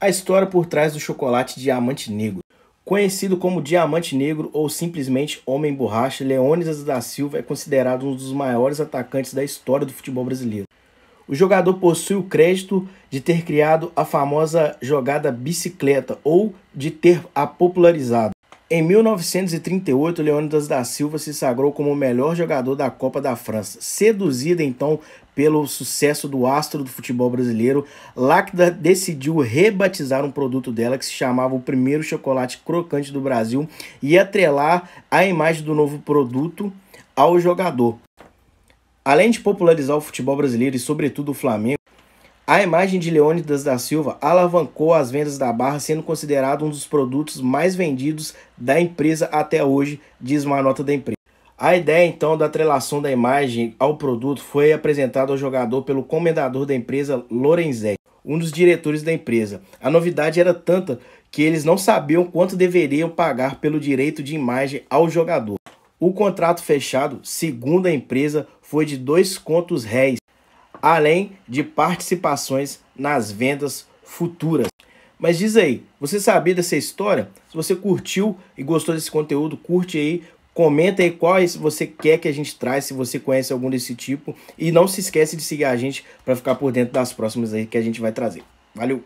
A história por trás do chocolate Diamante Negro. Conhecido como Diamante Negro ou simplesmente Homem Borracha, Leônidas da Silva é considerado um dos maiores atacantes da história do futebol brasileiro. O jogador possui o crédito de ter criado a famosa jogada bicicleta ou de ter a popularizado. Em 1938, Leônidas da Silva se sagrou como o melhor jogador da Copa da França, seduzido então pelo sucesso do astro do futebol brasileiro, Lacta decidiu rebatizar um produto dela que se chamava o primeiro chocolate crocante do Brasil e atrelar a imagem do novo produto ao jogador. Além de popularizar o futebol brasileiro e sobretudo o Flamengo, a imagem de Leônidas da Silva alavancou as vendas da Barra, sendo considerado um dos produtos mais vendidos da empresa até hoje, diz uma nota da empresa. A ideia então da atrelação da imagem ao produto foi apresentada ao jogador pelo comendador da empresa, Lorenzetti, um dos diretores da empresa. A novidade era tanta que eles não sabiam quanto deveriam pagar pelo direito de imagem ao jogador. O contrato fechado, segundo a empresa, foi de dois contos réis, além de participações nas vendas futuras. Mas diz aí, você sabia dessa história? Se você curtiu e gostou desse conteúdo, curte aí, comenta aí quais é você quer que a gente traz, se você conhece algum desse tipo. E não se esquece de seguir a gente para ficar por dentro das próximas aí que a gente vai trazer. Valeu!